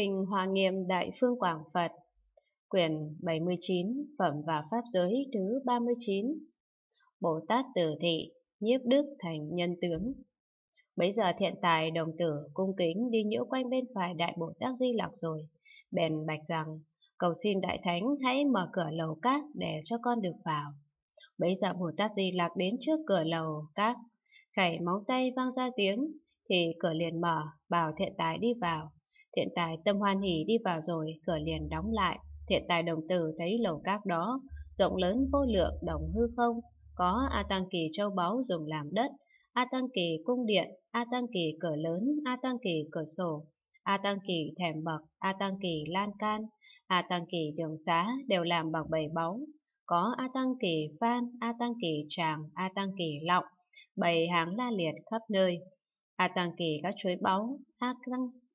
Kinh Hoa Nghiêm Đại Phương Quảng Phật Quyển 79 Phẩm và Pháp Giới thứ 39 Bồ Tát Tử Thị Nhiếp Đức Thành Nhân Tướng Bấy giờ thiện tài đồng tử cung kính đi nhiễu quanh bên phải Đại Bồ Tát Di Lạc rồi, bèn bạch rằng, cầu xin Đại Thánh hãy mở cửa lầu các để cho con được vào. Bấy giờ Bồ Tát Di Lạc đến trước cửa lầu các, khảy móng tay vang ra tiếng, thì cửa liền mở, bảo thiện tài đi vào. Thiện tài tâm hoan hỉ đi vào rồi, cửa liền đóng lại. Thiện tài đồng tử thấy lầu các đó, rộng lớn vô lượng đồng hư không, có A Tăng Kỳ châu báu dùng làm đất, A Tăng Kỳ cung điện, A Tăng Kỳ cửa lớn, A Tăng Kỳ cửa sổ, A Tăng Kỳ thèm bậc, A Tăng Kỳ lan can, A Tăng Kỳ đường xá đều làm bằng bầy báu. Có A Tăng Kỳ phan, A Tăng Kỳ tràng, A Tăng Kỳ lọng, bầy hàng la liệt khắp nơi. A Tăng Kỳ các chuối báu, A Tăng